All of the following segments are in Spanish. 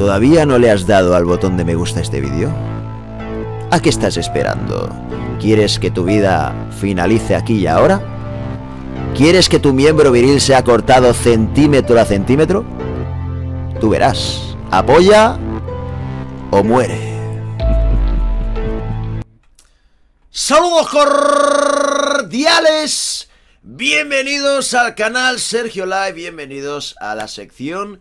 ¿Todavía no le has dado al botón de me gusta este vídeo? ¿A qué estás esperando? ¿Quieres que tu vida finalice aquí y ahora? ¿Quieres que tu miembro viril sea cortado centímetro a centímetro? Tú verás. Apoya o muere. Saludos cordiales. Bienvenidos al canal Sergio Live. Bienvenidos a la sección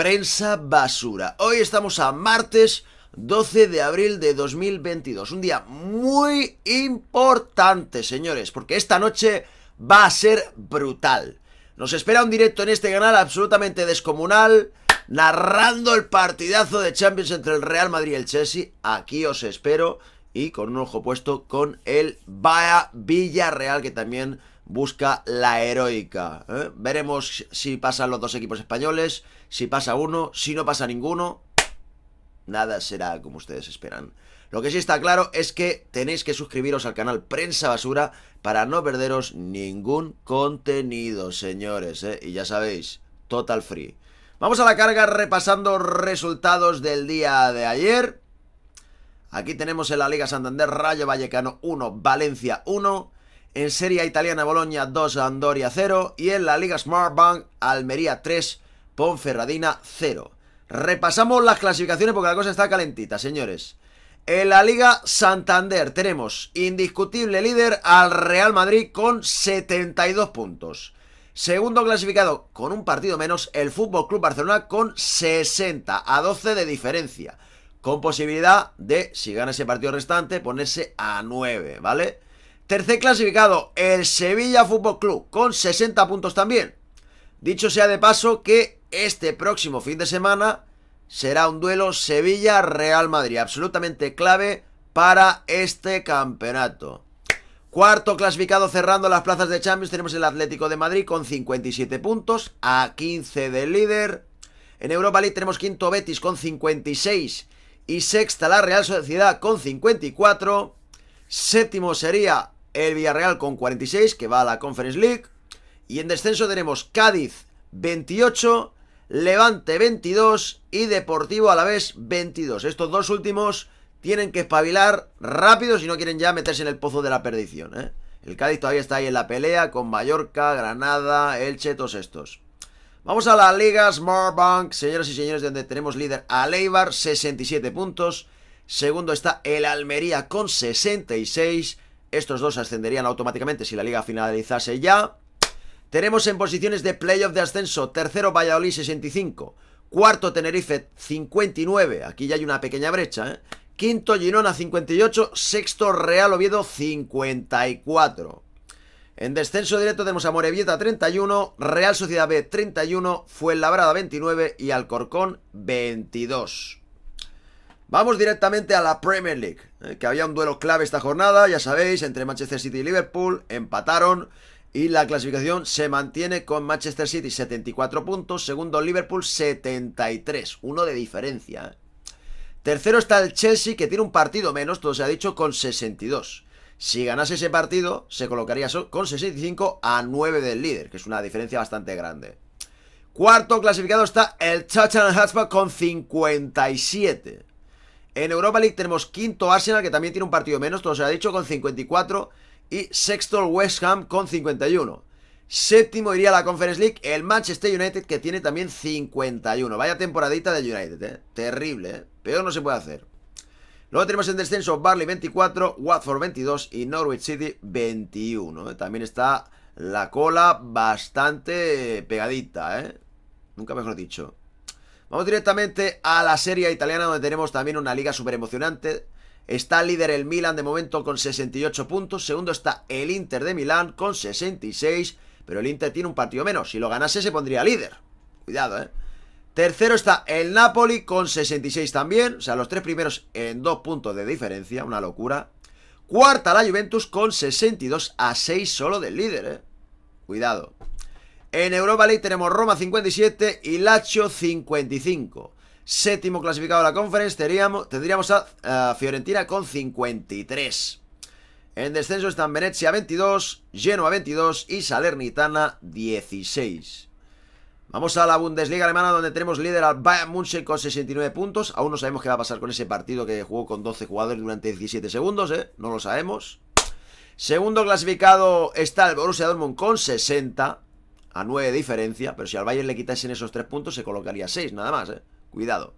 Prensa basura. Hoy estamos a martes 12 de abril de 2022. Un día muy importante, señores, porque esta noche va a ser brutal. Nos espera un directo en este canal absolutamente descomunal, narrando el partidazo de Champions entre el Real Madrid y el Chelsea. Aquí os espero y con un ojo puesto con el Vaya Villarreal, que también busca la heroica. ¿eh? Veremos si pasan los dos equipos españoles si pasa uno, si no pasa ninguno, nada será como ustedes esperan. Lo que sí está claro es que tenéis que suscribiros al canal Prensa Basura para no perderos ningún contenido, señores. ¿eh? Y ya sabéis, total free. Vamos a la carga repasando resultados del día de ayer. Aquí tenemos en la Liga Santander Rayo Vallecano 1, Valencia 1. En Serie Italiana Boloña 2, Andoria 0. Y en la Liga Smart Almería 3, Ferradina 0. Repasamos las clasificaciones porque la cosa está calentita, señores. En la Liga Santander tenemos indiscutible líder al Real Madrid con 72 puntos. Segundo clasificado con un partido menos el Fútbol Club Barcelona con 60 a 12 de diferencia. Con posibilidad de, si gana ese partido restante, ponerse a 9, ¿vale? Tercer clasificado el Sevilla Fútbol Club con 60 puntos también. Dicho sea de paso que este próximo fin de semana será un duelo Sevilla-Real Madrid, absolutamente clave para este campeonato. Cuarto clasificado cerrando las plazas de Champions tenemos el Atlético de Madrid con 57 puntos a 15 del líder. En Europa League tenemos quinto Betis con 56 y sexta la Real Sociedad con 54. Séptimo sería el Villarreal con 46 que va a la Conference League. Y en descenso tenemos Cádiz 28 Levante 22 y Deportivo a la vez 22. Estos dos últimos tienen que espabilar rápido si no quieren ya meterse en el pozo de la perdición. ¿eh? El Cádiz todavía está ahí en la pelea con Mallorca, Granada, Elche, todos estos. Vamos a la Liga Smartbank, señoras y señores, donde tenemos líder a Leibar, 67 puntos. Segundo está el Almería con 66. Estos dos ascenderían automáticamente si la liga finalizase ya. Tenemos en posiciones de playoff de ascenso, tercero Valladolid 65, cuarto Tenerife 59, aquí ya hay una pequeña brecha, ¿eh? quinto Girona 58, sexto Real Oviedo 54. En descenso directo tenemos a Morevieta 31, Real Sociedad B 31, Fuenlabrada 29 y Alcorcón 22. Vamos directamente a la Premier League, ¿eh? que había un duelo clave esta jornada, ya sabéis, entre Manchester City y Liverpool, empataron y la clasificación se mantiene con Manchester City 74 puntos, segundo Liverpool 73, uno de diferencia. ¿eh? Tercero está el Chelsea que tiene un partido menos, todo se ha dicho, con 62. Si ganase ese partido, se colocaría con 65 a 9 del líder, que es una diferencia bastante grande. Cuarto clasificado está el Tottenham Hotspur con 57. En Europa League tenemos quinto Arsenal, que también tiene un partido menos, todo se ha dicho, con 54. Y sexto el West Ham con 51. Séptimo iría a la Conference League el Manchester United que tiene también 51. Vaya temporadita de United, ¿eh? Terrible, ¿eh? Peor no se puede hacer. Luego tenemos en descenso Barley 24, Watford 22 y Norwich City 21. ¿eh? También está la cola bastante pegadita, ¿eh? Nunca mejor dicho. Vamos directamente a la Serie Italiana donde tenemos también una liga súper emocionante. Está líder el Milan de momento con 68 puntos. Segundo está el Inter de Milán con 66. Pero el Inter tiene un partido menos. Si lo ganase se pondría líder. Cuidado, ¿eh? Tercero está el Napoli con 66 también. O sea, los tres primeros en dos puntos de diferencia. Una locura. Cuarta la Juventus con 62 a 6 solo del líder, ¿eh? Cuidado. En Europa League tenemos Roma 57 y Lazio 55. Séptimo clasificado de la conference tendríamos, tendríamos a Fiorentina con 53. En descenso están Venezia, 22, Genoa 22 y Salernitana 16. Vamos a la Bundesliga alemana donde tenemos líder al Bayern München con 69 puntos. Aún no sabemos qué va a pasar con ese partido que jugó con 12 jugadores durante 17 segundos, ¿eh? No lo sabemos. Segundo clasificado está el Borussia Dortmund con 60 a 9 de diferencia, pero si al Bayern le quitasen esos 3 puntos se colocaría 6 nada más, ¿eh? Cuidado.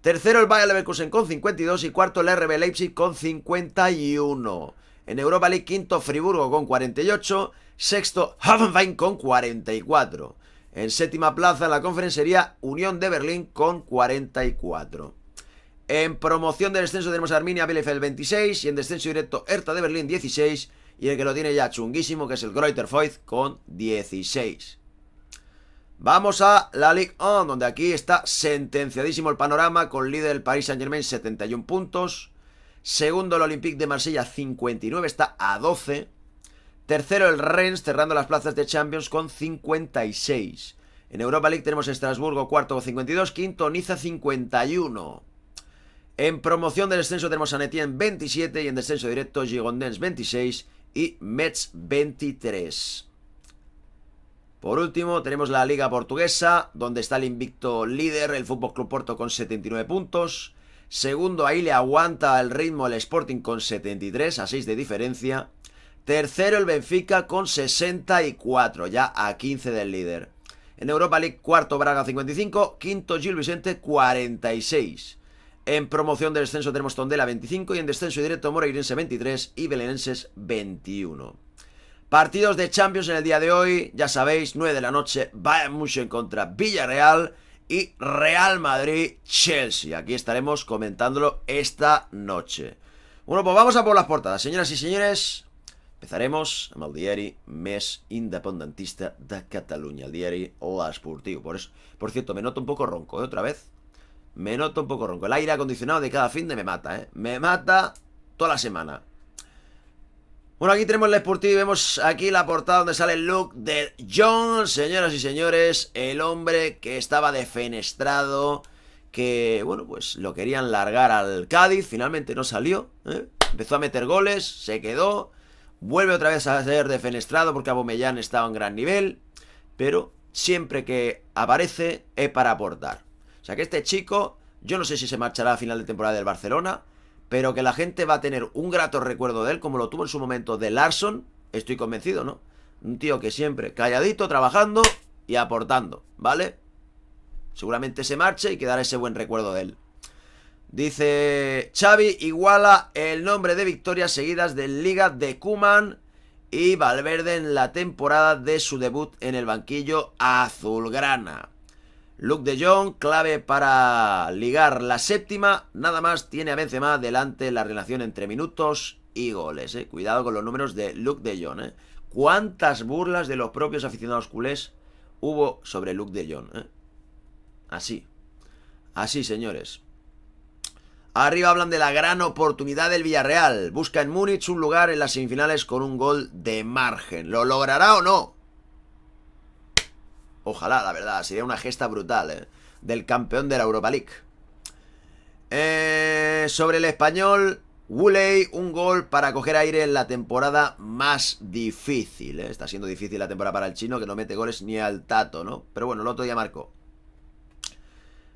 Tercero el Bayer Leverkusen con 52 y cuarto el RB Leipzig con 51. En Europa League quinto Friburgo con 48, sexto Hoffenheim con 44. En séptima plaza en la conferencia sería Unión de Berlín con 44. En promoción del descenso tenemos a Arminia Bielefeld 26 y en descenso directo Hertha de Berlín 16 y el que lo tiene ya chunguísimo que es el Greuther con 16. Vamos a la Ligue 1, donde aquí está sentenciadísimo el panorama con líder del Paris Saint-Germain 71 puntos. Segundo el Olympique de Marsella 59, está a 12. Tercero el Rennes cerrando las plazas de Champions con 56. En Europa League tenemos Estrasburgo cuarto con 52, quinto Niza 51. En promoción del descenso tenemos a Netien 27 y en descenso directo Gigondens, 26 y Metz 23. Por último, tenemos la Liga Portuguesa, donde está el invicto líder, el Fútbol Club Porto con 79 puntos. Segundo, ahí le aguanta el ritmo el Sporting con 73, a 6 de diferencia. Tercero, el Benfica con 64, ya a 15 del líder. En Europa League, cuarto Braga 55, quinto Gil Vicente 46. En promoción de descenso tenemos Tondela 25 y en descenso y directo Moreirense, 23 y Belenenses 21. Partidos de Champions en el día de hoy, ya sabéis, 9 de la noche, Bayern en contra Villarreal y Real Madrid-Chelsea. Aquí estaremos comentándolo esta noche. Bueno, pues vamos a por las portadas, señoras y señores. Empezaremos a el diario mes independentista de Cataluña, el diari O Por, por cierto, me noto un poco ronco, ¿eh? Otra vez. Me noto un poco ronco. El aire acondicionado de cada fin de me mata, ¿eh? Me mata toda la semana. Bueno, aquí tenemos la sporty y vemos aquí la portada donde sale el look de John, señoras y señores, el hombre que estaba defenestrado, que, bueno, pues lo querían largar al Cádiz, finalmente no salió, ¿eh? empezó a meter goles, se quedó, vuelve otra vez a ser defenestrado porque Abomellán estaba en gran nivel, pero siempre que aparece es para aportar. O sea que este chico, yo no sé si se marchará a final de temporada del Barcelona, pero que la gente va a tener un grato recuerdo de él, como lo tuvo en su momento de Larson, estoy convencido, ¿no? Un tío que siempre calladito, trabajando y aportando, ¿vale? Seguramente se marche y quedará ese buen recuerdo de él. Dice Xavi iguala el nombre de victorias seguidas de Liga de Kuman y Valverde en la temporada de su debut en el banquillo azulgrana. Luke de Jong, clave para ligar la séptima. Nada más tiene a Benzema delante la relación entre minutos y goles. Eh. Cuidado con los números de Luke de Jong. Eh. ¿Cuántas burlas de los propios aficionados culés hubo sobre Luke de Jong? Eh? Así. Así, señores. Arriba hablan de la gran oportunidad del Villarreal. Busca en Múnich un lugar en las semifinales con un gol de margen. ¿Lo logrará o no? Ojalá, la verdad, sería una gesta brutal, ¿eh? Del campeón de la Europa League. Eh, sobre el español, Woolley, un gol para coger aire en la temporada más difícil. Eh. Está siendo difícil la temporada para el chino, que no mete goles ni al tato, ¿no? Pero bueno, el otro día marcó.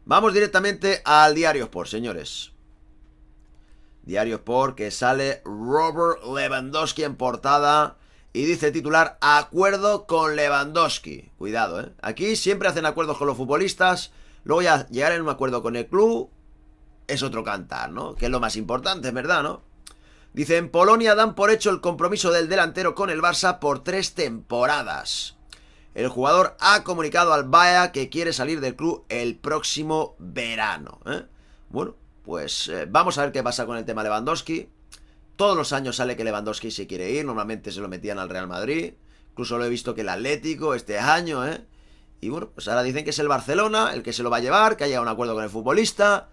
Vamos directamente al Diario Sport, señores. Diario Sport, que sale Robert Lewandowski en portada y dice titular, acuerdo con Lewandowski. Cuidado, ¿eh? Aquí siempre hacen acuerdos con los futbolistas. Luego ya llegar en un acuerdo con el club es otro cantar, ¿no? Que es lo más importante, ¿verdad, no? Dice, en Polonia dan por hecho el compromiso del delantero con el Barça por tres temporadas. El jugador ha comunicado al Baia que quiere salir del club el próximo verano. ¿eh? Bueno, pues eh, vamos a ver qué pasa con el tema Lewandowski. Todos los años sale que Lewandowski se quiere ir, normalmente se lo metían al Real Madrid. Incluso lo he visto que el Atlético este año, ¿eh? Y bueno, pues ahora dicen que es el Barcelona el que se lo va a llevar, que haya un acuerdo con el futbolista.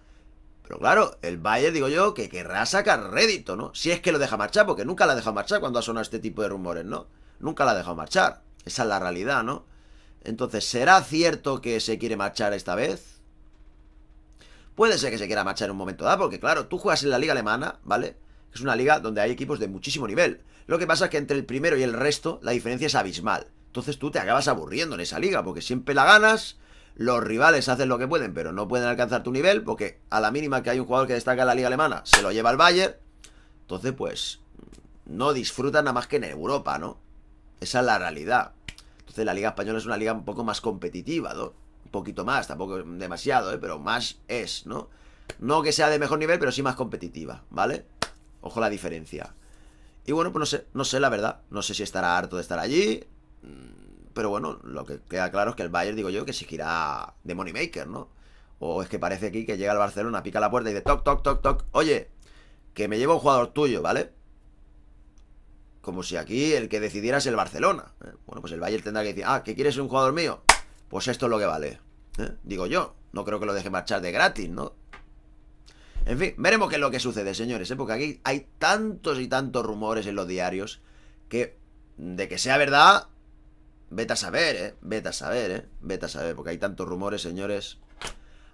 Pero claro, el Valle, digo yo, que querrá sacar rédito, ¿no? Si es que lo deja marchar, porque nunca la ha dejado marchar cuando ha sonado este tipo de rumores, ¿no? Nunca la ha dejado marchar. Esa es la realidad, ¿no? Entonces, ¿será cierto que se quiere marchar esta vez? Puede ser que se quiera marchar en un momento dado, porque claro, tú juegas en la liga alemana, ¿vale? es una liga donde hay equipos de muchísimo nivel. Lo que pasa es que entre el primero y el resto la diferencia es abismal. Entonces tú te acabas aburriendo en esa liga porque siempre la ganas, los rivales hacen lo que pueden, pero no pueden alcanzar tu nivel porque a la mínima que hay un jugador que destaca en la liga alemana, se lo lleva al Bayern. Entonces, pues, no disfrutan nada más que en Europa, ¿no? Esa es la realidad. Entonces la liga española es una liga un poco más competitiva, ¿no? Un poquito más, tampoco demasiado, ¿eh? Pero más es, ¿no? No que sea de mejor nivel, pero sí más competitiva, ¿vale? Ojo la diferencia. Y bueno, pues no sé, no sé la verdad. No sé si estará harto de estar allí. Mm, pero bueno, lo que queda claro es que el Bayern, digo yo, que exigirá de Moneymaker, ¿no? O es que parece aquí que llega el Barcelona, pica la puerta y dice, toc, toc, toc, toc. Oye, que me lleva un jugador tuyo, ¿vale? Como si aquí el que decidiera es el Barcelona. ¿eh? Bueno, pues el Bayern tendrá que decir, ah, ¿qué quieres un jugador mío? Pues esto es lo que vale. ¿eh? Digo yo, no creo que lo deje marchar de gratis, ¿no? En fin, veremos qué es lo que sucede, señores, ¿eh? porque aquí hay tantos y tantos rumores en los diarios que de que sea verdad, vete a saber, ¿eh? Vete a saber, ¿eh? Vete a saber, porque hay tantos rumores, señores.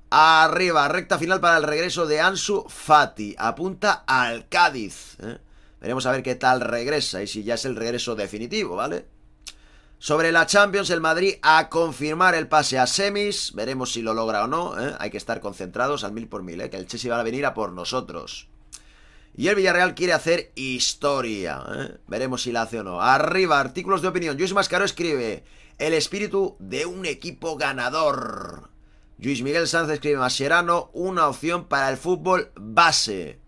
Arriba, recta final para el regreso de Ansu Fati. Apunta al Cádiz. ¿eh? Veremos a ver qué tal regresa y si ya es el regreso definitivo, ¿vale? Sobre la Champions, el Madrid a confirmar el pase a semis. Veremos si lo logra o no. ¿eh? Hay que estar concentrados al mil por mil, ¿eh? que el Chelsea va a venir a por nosotros. Y el Villarreal quiere hacer historia. ¿eh? Veremos si la hace o no. Arriba, artículos de opinión. Luis Mascaro escribe: El espíritu de un equipo ganador. Luis Miguel Sanz escribe: Mascherano, una opción para el fútbol base.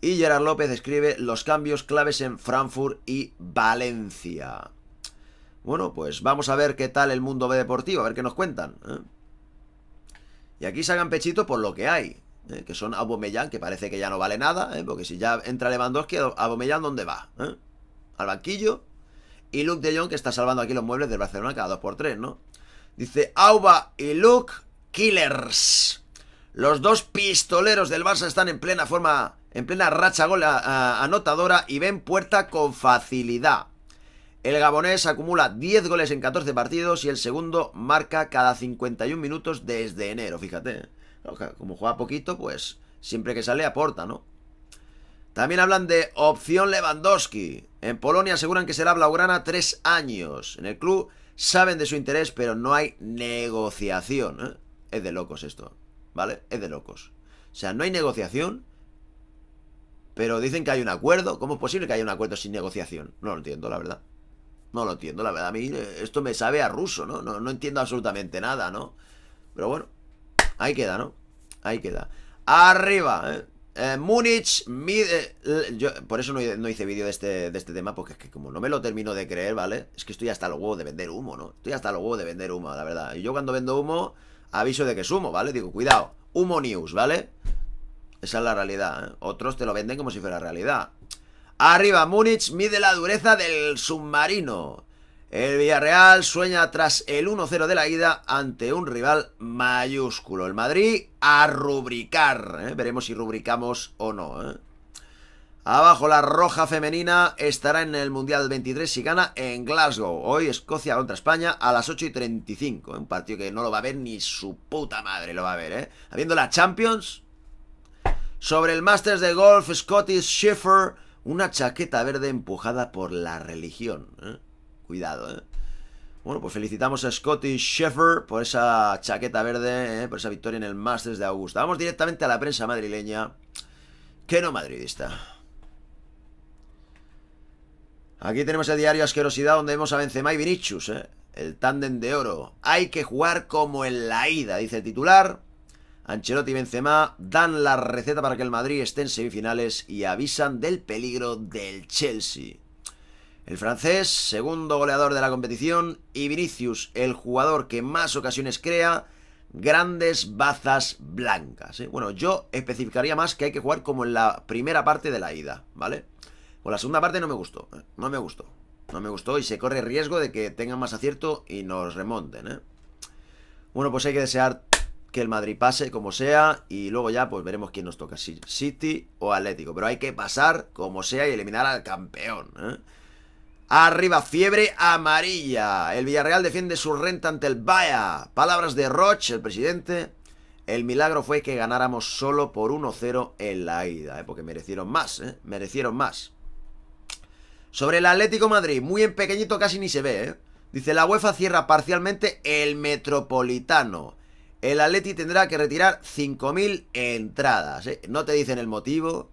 Y Gerard López escribe: Los cambios claves en Frankfurt y Valencia. Bueno, pues vamos a ver qué tal el mundo deportivo, a ver qué nos cuentan. ¿eh? Y aquí sacan pechito por lo que hay, ¿eh? que son mellán que parece que ya no vale nada, ¿eh? porque si ya entra Lewandowski, mellán ¿dónde va? Al banquillo. Y Luke de Jong, que está salvando aquí los muebles del Barcelona cada 2 por ¿no? Dice Auba y Luke Killers. Los dos pistoleros del Barça están en plena forma, en plena racha gol anotadora y ven puerta con facilidad. El gabonés acumula 10 goles en 14 partidos y el segundo marca cada 51 minutos desde enero, fíjate. ¿eh? Como juega poquito, pues siempre que sale aporta, ¿no? También hablan de opción Lewandowski. En Polonia aseguran que será Blaugrana tres años. En el club saben de su interés, pero no hay negociación. ¿eh? Es de locos esto, ¿vale? Es de locos. O sea, no hay negociación, pero dicen que hay un acuerdo. ¿Cómo es posible que haya un acuerdo sin negociación? No lo entiendo, la verdad. No lo entiendo, la verdad. A mí eh, esto me sabe a ruso, ¿no? No, entiendo absolutamente nada, ¿no? Pero bueno, ahí queda, ¿no? Ahí queda. Arriba, ¿eh? eh Múnich, mide, eh, yo, por eso no, hice vídeo de este, de este tema, porque es que como no me lo termino de creer, ¿vale? Es que estoy hasta el huevo de vender humo, ¿no? Estoy hasta el huevo de vender humo, la verdad. Y yo cuando vendo humo, aviso de que sumo, ¿vale? Digo, cuidado, humo news, ¿vale? Esa es la realidad. ¿eh? Otros te lo venden como si fuera realidad. Arriba Múnich mide la dureza del submarino. El Villarreal sueña tras el 1-0 de la ida ante un rival mayúsculo. El Madrid a rubricar. ¿eh? Veremos si rubricamos o no. ¿eh? Abajo la roja femenina estará en el Mundial 23 si gana en Glasgow. Hoy Escocia contra España a las 8 y 35. Un partido que no lo va a ver ni su puta madre lo va a ver. ¿eh? Habiendo la Champions. Sobre el Masters de Golf Scottish Schiffer una chaqueta verde empujada por la religión. ¿eh? Cuidado, ¿eh? Bueno, pues felicitamos a Scotty Sheffer por esa chaqueta verde, ¿eh? por esa victoria en el Masters de Augusta. Vamos directamente a la prensa madrileña, que no madridista. Aquí tenemos el diario Asquerosidad, donde vemos a Benzema y Vinicius, ¿eh? el tándem de oro. Hay que jugar como en la ida, dice el titular. Ancelotti y Benzema dan la receta para que el Madrid esté en semifinales y avisan del peligro del Chelsea. El francés, segundo goleador de la competición, y Vinicius, el jugador que más ocasiones crea, grandes bazas blancas. ¿eh? Bueno, yo especificaría más que hay que jugar como en la primera parte de la ida, ¿vale? Pues la segunda parte no me gustó, ¿eh? no me gustó, no me gustó y se corre riesgo de que tengan más acierto y nos remonten, ¿eh? Bueno, pues hay que desear que el Madrid pase como sea y luego ya pues veremos quién nos toca, City o Atlético. Pero hay que pasar como sea y eliminar al campeón. ¿eh? Arriba, fiebre amarilla. El Villarreal defiende su renta ante el Vaya. Palabras de Roche, el presidente. El milagro fue que ganáramos solo por 1-0 en la ida, ¿eh? porque merecieron más, ¿eh? merecieron más. Sobre el Atlético Madrid, muy en pequeñito casi ni se ve, ¿eh? Dice, la UEFA cierra parcialmente el Metropolitano. El Atleti tendrá que retirar 5.000 entradas. ¿eh? No te dicen el motivo,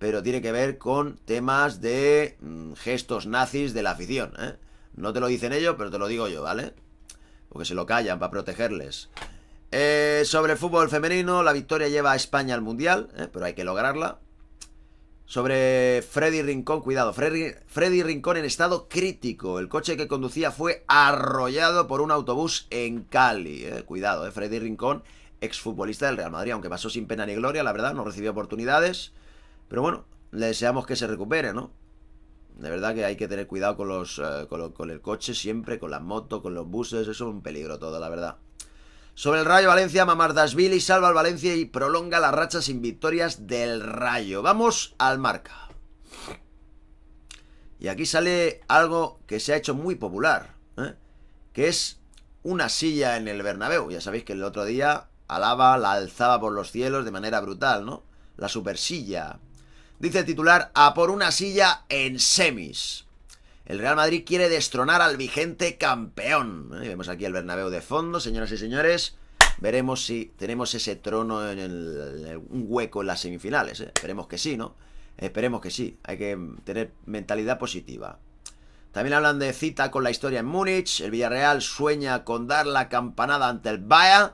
pero tiene que ver con temas de mm, gestos nazis de la afición. ¿eh? No te lo dicen ellos, pero te lo digo yo, ¿vale? Porque se lo callan para protegerles. Eh, sobre el fútbol femenino, la victoria lleva a España al Mundial, pero hay que lograrla sobre Freddy Rincón. Cuidado, Freddy, Rincón en estado crítico. El coche que conducía fue arrollado por un autobús en Cali. Eh, cuidado, de eh, Freddy Rincón, exfutbolista del Real Madrid, aunque pasó sin pena ni gloria, la verdad, no recibió oportunidades. Pero bueno, le deseamos que se recupere, ¿no? De verdad que hay que tener cuidado con, los, eh, con el coche siempre, con las motos, con los buses, eso es un peligro todo, la verdad. Sobre el Rayo Valencia, y salva al Valencia y prolonga las racha sin victorias del Rayo. Vamos al marca. Y aquí sale algo que se ha hecho muy popular, ¿eh? que es una silla en el Bernabéu. Ya sabéis que el otro día Alaba la alzaba por los cielos de manera brutal, ¿no? La supersilla. Dice el titular, a por una silla en semis. El Real Madrid quiere destronar al vigente campeón. Vemos aquí el Bernabéu de fondo, señoras y señores. Veremos si tenemos ese trono en, el, un hueco en las semifinales. ¿eh? Esperemos que sí, ¿no? Esperemos que sí. Hay que tener mentalidad positiva. También hablan de cita con la historia en Múnich. El Villarreal sueña con dar la campanada ante el Bayern.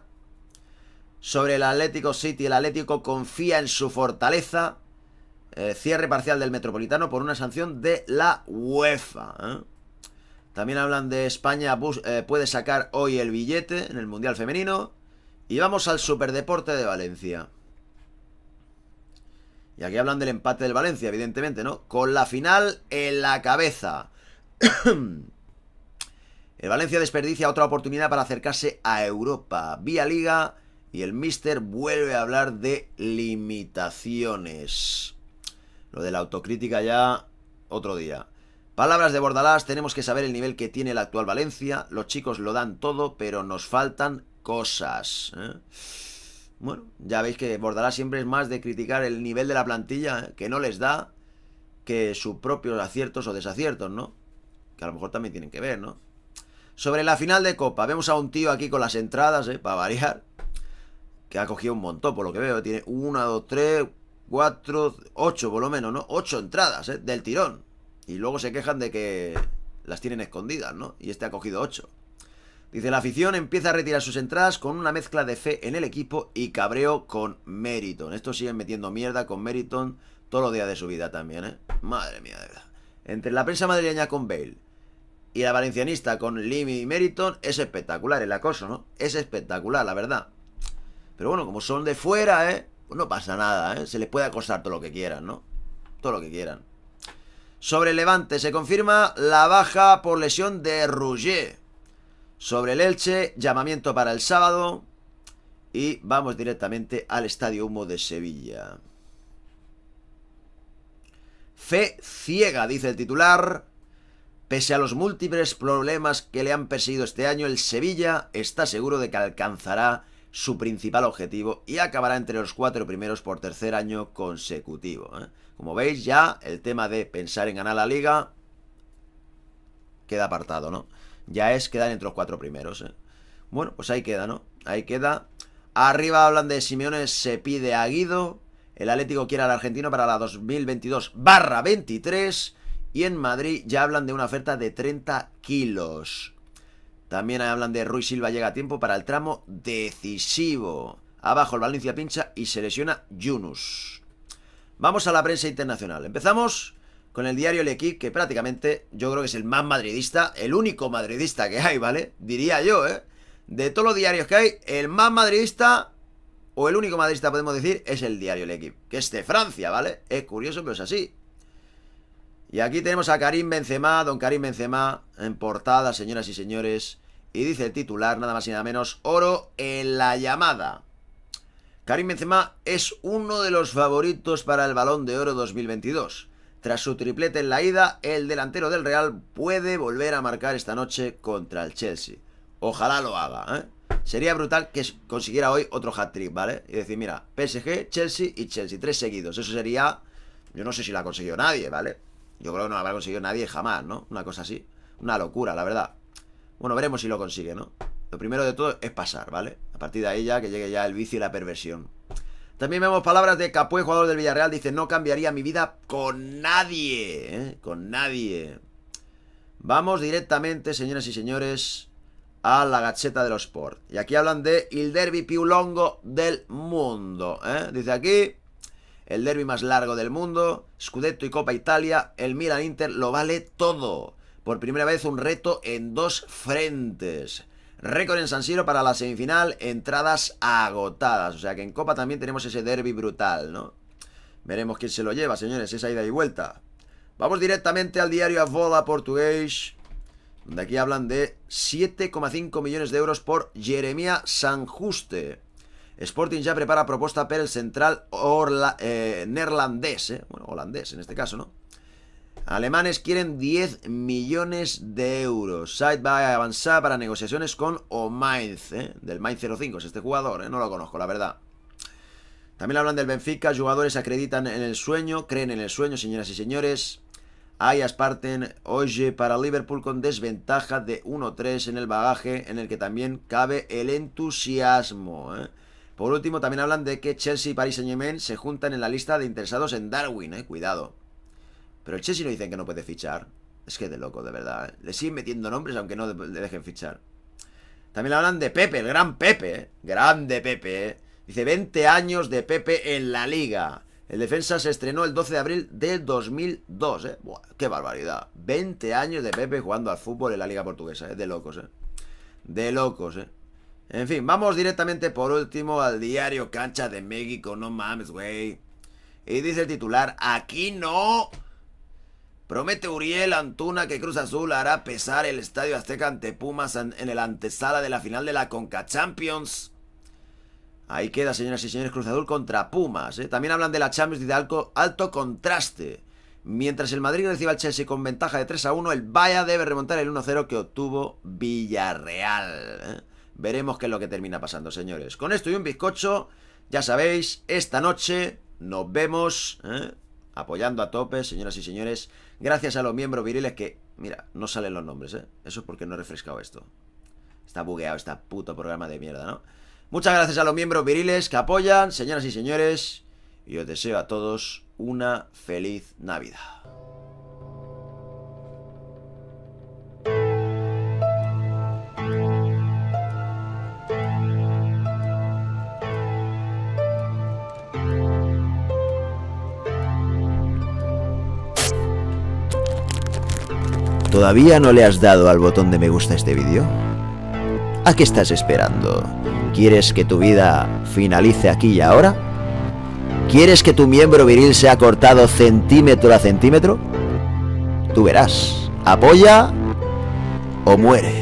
Sobre el Atlético City, el Atlético confía en su fortaleza. Eh, cierre parcial del Metropolitano por una sanción de la UEFA. ¿eh? También hablan de España eh, puede sacar hoy el billete en el Mundial Femenino. Y vamos al Superdeporte de Valencia. Y aquí hablan del empate del Valencia, evidentemente, ¿no? Con la final en la cabeza. el Valencia desperdicia otra oportunidad para acercarse a Europa. Vía Liga y el Mister vuelve a hablar de limitaciones. Lo de la autocrítica ya otro día. Palabras de Bordalás, tenemos que saber el nivel que tiene la actual Valencia. Los chicos lo dan todo, pero nos faltan cosas. ¿eh? Bueno, ya veis que Bordalás siempre es más de criticar el nivel de la plantilla, ¿eh? que no les da, que sus propios aciertos o desaciertos, ¿no? Que a lo mejor también tienen que ver, ¿no? Sobre la final de Copa, vemos a un tío aquí con las entradas, ¿eh? Para variar, que ha cogido un montón, por lo que veo. Tiene una, dos, tres, Cuatro, ocho por lo menos, ¿no? Ocho entradas, ¿eh? Del tirón. Y luego se quejan de que las tienen escondidas, ¿no? Y este ha cogido ocho Dice, la afición empieza a retirar sus entradas con una mezcla de fe en el equipo y cabreo con Meriton. Estos siguen metiendo mierda con Meriton todos los días de su vida también, ¿eh? Madre mía, de verdad. Entre la prensa madrileña con Bale y la valencianista con Limi y Meriton es espectacular el acoso, ¿no? Es espectacular, la verdad. Pero bueno, como son de fuera, ¿eh? no pasa nada, ¿eh? Se les puede acostar todo lo que quieran, ¿no? Todo lo que quieran. Sobre Levante se confirma la baja por lesión de Rouget. Sobre el Elche, llamamiento para el sábado. Y vamos directamente al Estadio Humo de Sevilla. Fe ciega, dice el titular. Pese a los múltiples problemas que le han perseguido este año, el Sevilla está seguro de que alcanzará su principal objetivo y acabará entre los cuatro primeros por tercer año consecutivo. ¿eh? Como veis ya, el tema de pensar en ganar la liga queda apartado, ¿no? Ya es quedar entre los cuatro primeros. ¿eh? Bueno, pues ahí queda, ¿no? Ahí queda. Arriba hablan de Simeone, se pide a Guido. El Atlético quiere al argentino para la 2022 23. Y en Madrid ya hablan de una oferta de 30 kilos. También hablan de Ruiz Silva llega a tiempo para el tramo decisivo. Abajo el Valencia pincha y se lesiona Yunus. Vamos a la prensa internacional. Empezamos con el diario El que prácticamente yo creo que es el más madridista, el único madridista que hay, ¿vale? Diría yo, ¿eh? De todos los diarios que hay, el más madridista o el único madridista, podemos decir, es el diario El que es de Francia, ¿vale? Es curioso, pero es así. Y aquí tenemos a Karim Benzema, don Karim Benzema, en portada, señoras y señores. Y dice el titular, nada más y nada menos, oro en la llamada. Karim Benzema es uno de los favoritos para el Balón de Oro 2022. Tras su triplete en la ida, el delantero del Real puede volver a marcar esta noche contra el Chelsea. Ojalá lo haga, ¿eh? Sería brutal que consiguiera hoy otro hat-trick, ¿vale? Y decir, mira, PSG, Chelsea y Chelsea, tres seguidos. Eso sería... Yo no sé si la ha conseguido nadie, ¿vale? Yo creo que no la ha conseguido nadie jamás, ¿no? Una cosa así. Una locura, la verdad. Bueno, veremos si lo consigue, ¿no? Lo primero de todo es pasar, ¿vale? A partir de ahí ya que llegue ya el vicio y la perversión. También vemos palabras de Capué, jugador del Villarreal. Dice, no cambiaría mi vida con nadie. ¿eh? Con nadie. Vamos directamente, señoras y señores, a la gacheta de los Sport. Y aquí hablan de el derby longo del mundo. ¿eh? Dice aquí, el derby más largo del mundo. Scudetto y Copa Italia. El Milan Inter lo vale todo por primera vez un reto en dos frentes. Récord en San Siro para la semifinal, entradas agotadas. O sea que en Copa también tenemos ese derby brutal, ¿no? Veremos quién se lo lleva, señores, esa ida y vuelta. Vamos directamente al diario Avola Portugués, donde aquí hablan de 7,5 millones de euros por Jeremia Sanjuste. Sporting ya prepara propuesta para el central eh, neerlandés, eh, bueno, holandés en este caso, ¿no? Alemanes quieren 10 millones de euros. Side va a avanzar para negociaciones con Omainz, ¿eh? del Mainz 05. Es este jugador, ¿eh? no lo conozco, la verdad. También hablan del Benfica. Jugadores acreditan en el sueño, creen en el sueño, señoras y señores. Ayas parten oye para Liverpool con desventaja de 1-3 en el bagaje, en el que también cabe el entusiasmo. ¿eh? Por último, también hablan de que Chelsea y Paris Saint-Germain se juntan en la lista de interesados en Darwin. ¿eh? Cuidado. Pero el Chelsea no dicen que no puede fichar. Es que de loco, de verdad. ¿eh? Le siguen metiendo nombres aunque no le dejen fichar. También hablan de Pepe, el gran Pepe. ¿eh? Grande Pepe. ¿eh? Dice 20 años de Pepe en la liga. El defensa se estrenó el 12 de abril de 2002, ¿eh? Buah, ¡Qué barbaridad! 20 años de Pepe jugando al fútbol en la liga portuguesa, Es De locos, ¿eh? De locos, ¿eh? En fin, vamos directamente por último al diario Cancha de México, no mames, güey. Y dice el titular, aquí no, Promete Uriel Antuna que Cruz Azul hará pesar el Estadio Azteca ante Pumas en el antesala de la final de la Conca Champions. Ahí queda, señoras y señores, Cruz Azul contra Pumas. ¿eh? También hablan de la Champions de alto, alto contraste. Mientras el Madrid reciba al Chelsea con ventaja de 3 a 1, el Vaya debe remontar el 1-0 que obtuvo Villarreal. ¿eh? Veremos qué es lo que termina pasando, señores. Con esto y un bizcocho, ya sabéis, esta noche nos vemos. ¿eh? Apoyando a tope, señoras y señores Gracias a los miembros viriles que... Mira, no salen los nombres, ¿eh? Eso es porque no he refrescado esto. Está bugueado este puto programa de mierda, ¿no? Muchas gracias a los miembros viriles que apoyan, señoras y señores. Y os deseo a todos una feliz Navidad. ¿Todavía no le has dado al botón de me gusta este vídeo? ¿A qué estás esperando? ¿Quieres que tu vida finalice aquí y ahora? ¿Quieres que tu miembro viril sea cortado centímetro a centímetro? Tú verás, apoya o muere.